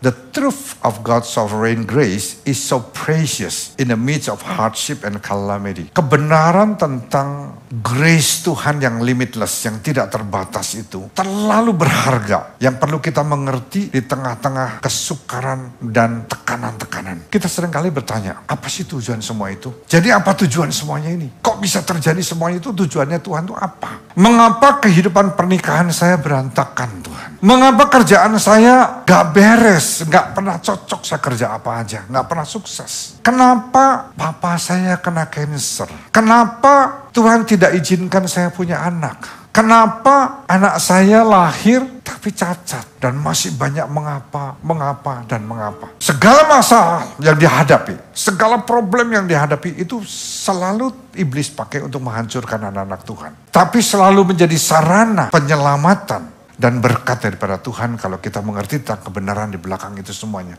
The truth of God's sovereign grace is so precious in the midst of hardship and calamity. Kebenaran tentang grace Tuhan yang limitless, yang tidak terbatas itu terlalu berharga. Yang perlu kita mengerti di tengah-tengah kesukaran dan tekanan tekanan-tekanan. Kita seringkali bertanya, apa sih tujuan semua itu? Jadi apa tujuan semuanya ini? Kok bisa terjadi semuanya itu tujuannya Tuhan itu apa? Mengapa kehidupan pernikahan saya berantakan Tuhan? Mengapa kerjaan saya gak beres, gak pernah cocok saya kerja apa aja, gak pernah sukses? Kenapa papa saya kena cancer? Kenapa Tuhan tidak izinkan saya punya anak? Kenapa anak saya lahir tapi cacat dan masih banyak mengapa, mengapa, dan mengapa. Segala masalah yang dihadapi, segala problem yang dihadapi itu selalu iblis pakai untuk menghancurkan anak-anak Tuhan. Tapi selalu menjadi sarana penyelamatan dan berkat daripada Tuhan kalau kita mengerti tentang kebenaran di belakang itu semuanya.